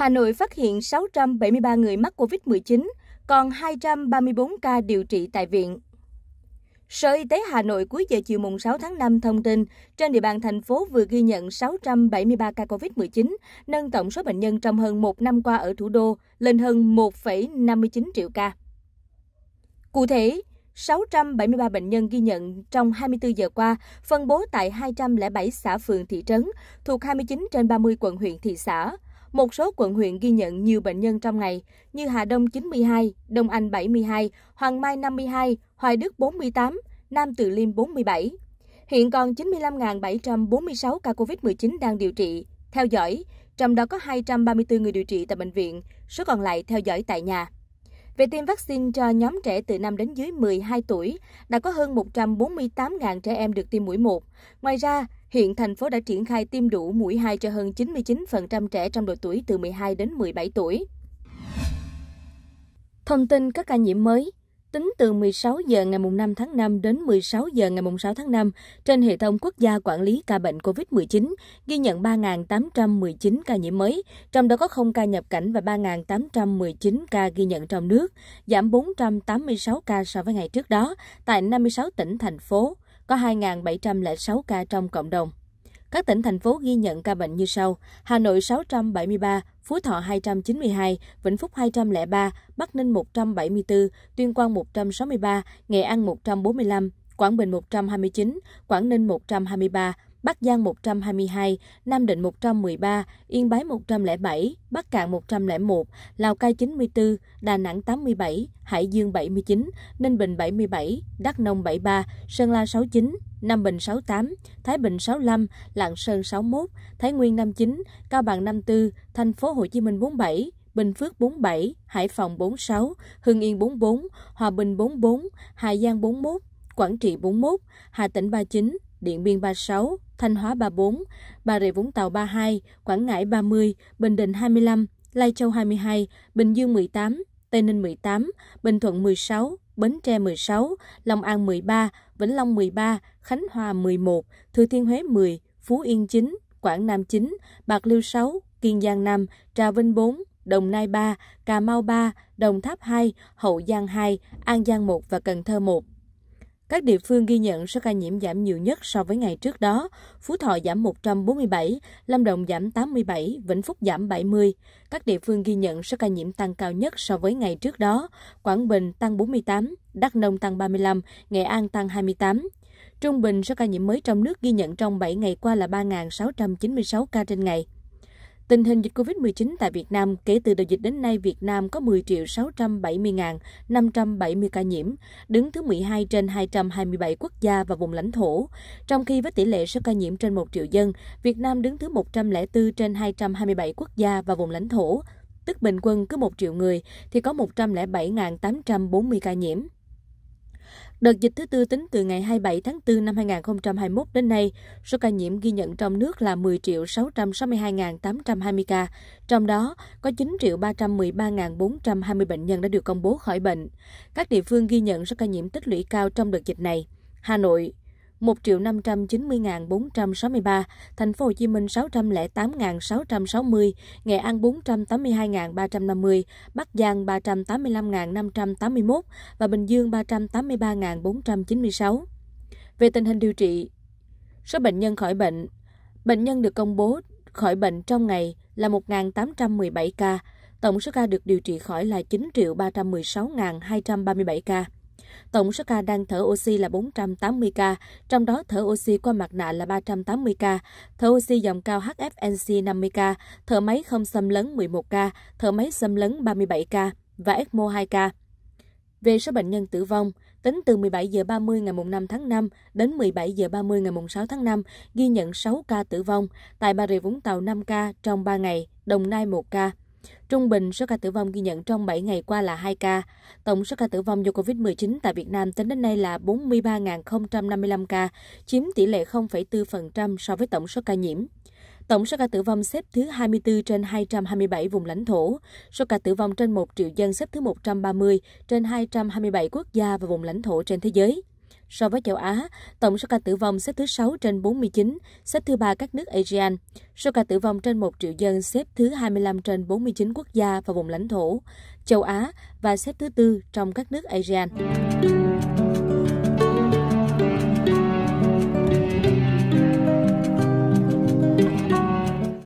Hà Nội phát hiện 673 người mắc COVID-19, còn 234 ca điều trị tại viện. Sở Y tế Hà Nội cuối giờ chiều mùng 6 tháng 5 thông tin, trên địa bàn thành phố vừa ghi nhận 673 ca COVID-19, nâng tổng số bệnh nhân trong hơn một năm qua ở thủ đô lên hơn 1,59 triệu ca. Cụ thể, 673 bệnh nhân ghi nhận trong 24 giờ qua, phân bố tại 207 xã phường thị trấn, thuộc 29 trên 30 quận huyện thị xã. Một số quận huyện ghi nhận nhiều bệnh nhân trong ngày như Hà Đông 92, Đông Anh 72, Hoàng Mai 52, Hoài Đức 48, Nam Từ Liêm 47. Hiện còn 95.746 ca COVID-19 đang điều trị, theo dõi, trong đó có 234 người điều trị tại bệnh viện, số còn lại theo dõi tại nhà. Về tiêm vaccine cho nhóm trẻ từ 5 đến dưới 12 tuổi, đã có hơn 148.000 trẻ em được tiêm mũi 1. Ngoài ra, Hiện thành phố đã triển khai tiêm đủ mũi 2 cho hơn 99% trẻ trong độ tuổi từ 12 đến 17 tuổi. Thông tin các ca nhiễm mới Tính từ 16 giờ ngày 5 tháng 5 đến 16 giờ ngày 6 tháng 5, trên hệ thống quốc gia quản lý ca bệnh COVID-19 ghi nhận 3.819 ca nhiễm mới, trong đó có 0 ca nhập cảnh và 3.819 ca ghi nhận trong nước, giảm 486 ca so với ngày trước đó tại 56 tỉnh thành phố có 2.706 ca trong cộng đồng. Các tỉnh thành phố ghi nhận ca bệnh như sau: Hà Nội 673, Phú Thọ 292, Vĩnh Phúc 203, Bắc Ninh 174, Tuyên Quang 163, Nghệ An 145, Quảng Bình 129, Quảng Ninh 123, Bắc Giang 122, Nam Định 113, Yên Bái 107, Bắc Cạn 101, Lào Cai 94, Đà Nẵng 87, Hải Dương 79, Ninh Bình 77, Đắk Nông 73, Sơn La 69, Nam Bình 68, Thái Bình 65, Lạng Sơn 61, Thái Nguyên 59, Cao Bằng 54, Thành phố Hồ Chí Minh 47, Bình Phước 47, Hải Phòng 46, Hưng Yên 44, Hòa Bình 44, Hà Giang 41, Quảng Trị 41, Hà Tĩnh 39, Điện Biên 36, Thanh Hóa 34, Bà Rịa Vũng Tàu 32, Quảng Ngãi 30, Bình Định 25, Lai Châu 22, Bình Dương 18, Tây Ninh 18, Bình Thuận 16, Bến Tre 16, Long An 13, Vĩnh Long 13, Khánh Hòa 11, Thừa Thiên Huế 10, Phú Yên 9, Quảng Nam 9, Bạc Liêu 6, Kiên Giang 5, Trà Vinh 4, Đồng Nai 3, Cà Mau 3, Đồng Tháp 2, Hậu Giang 2, An Giang 1 và Cần Thơ 1. Các địa phương ghi nhận số ca nhiễm giảm nhiều nhất so với ngày trước đó. Phú Thọ giảm 147, Lâm Đồng giảm 87, Vĩnh Phúc giảm 70. Các địa phương ghi nhận số ca nhiễm tăng cao nhất so với ngày trước đó. Quảng Bình tăng 48, Đắk Nông tăng 35, Nghệ An tăng 28. Trung bình số ca nhiễm mới trong nước ghi nhận trong 7 ngày qua là 3.696 ca trên ngày. Tình hình dịch COVID-19 tại Việt Nam kể từ đầu dịch đến nay Việt Nam có 10.670.570 ca nhiễm, đứng thứ 12 trên 227 quốc gia và vùng lãnh thổ. Trong khi với tỷ lệ số ca nhiễm trên 1 triệu dân, Việt Nam đứng thứ 104 trên 227 quốc gia và vùng lãnh thổ, tức bình quân cứ 1 triệu người thì có 107.840 ca nhiễm. Đợt dịch thứ tư tính từ ngày 27 tháng 4 năm 2021 đến nay, số ca nhiễm ghi nhận trong nước là 10 662.820 ca, trong đó có 9 313.420 bệnh nhân đã được công bố khỏi bệnh. Các địa phương ghi nhận số ca nhiễm tích lũy cao trong đợt dịch này. Hà Nội 1.590.463, thành phố Hồ Chí Minh 608.660, Nghệ An 482.350, Bắc Giang 385.581 và Bình Dương 383.496. Về tình hình điều trị, số bệnh nhân khỏi bệnh, bệnh nhân được công bố khỏi bệnh trong ngày là 1.817 ca, tổng số ca được điều trị khỏi là 9.316.237 ca. Tổng số ca đang thở oxy là 480 ca, trong đó thở oxy qua mặt nạ là 380 ca, thở oxy dòng cao HFNC 50 ca, thở máy không xâm lấn 11 ca, thở máy xâm lấn 37 ca và ECMO 2 ca. Về số bệnh nhân tử vong, tính từ 17 giờ 30 ngày 5 tháng 5 đến 17 giờ 30 ngày 6 tháng 5, ghi nhận 6 ca tử vong, tại Bà Rịa Vũng Tàu 5 ca trong 3 ngày, Đồng Nai 1 ca. Trung bình, số ca tử vong ghi nhận trong 7 ngày qua là 2 ca. Tổng số ca tử vong do COVID-19 tại Việt Nam tính đến nay là 43.055 ca, chiếm tỷ lệ 0,4% so với tổng số ca nhiễm. Tổng số ca tử vong xếp thứ 24 trên 227 vùng lãnh thổ, số ca tử vong trên 1 triệu dân xếp thứ 130 trên 227 quốc gia và vùng lãnh thổ trên thế giới. So với châu Á, tổng số ca tử vong xếp thứ 6 trên 49, xếp thứ ba các nước ASEAN. Số ca tử vong trên 1 triệu dân xếp thứ 25 trên 49 quốc gia và vùng lãnh thổ, châu Á và xếp thứ tư trong các nước ASEAN.